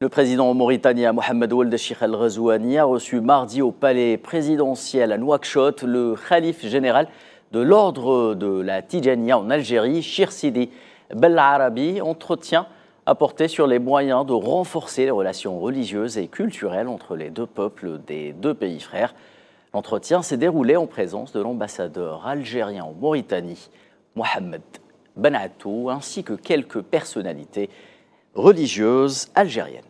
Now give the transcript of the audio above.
Le président mauritanien Mohamed Ould al razouani a reçu mardi au palais présidentiel à Nouakchott le calife général de l'ordre de la Tijania en Algérie, Shir Sidi Bel Arabi, entretien apporté sur les moyens de renforcer les relations religieuses et culturelles entre les deux peuples des deux pays frères. L'entretien s'est déroulé en présence de l'ambassadeur algérien en Mauritanie, Mohamed Benatou, ainsi que quelques personnalités religieuses algériennes.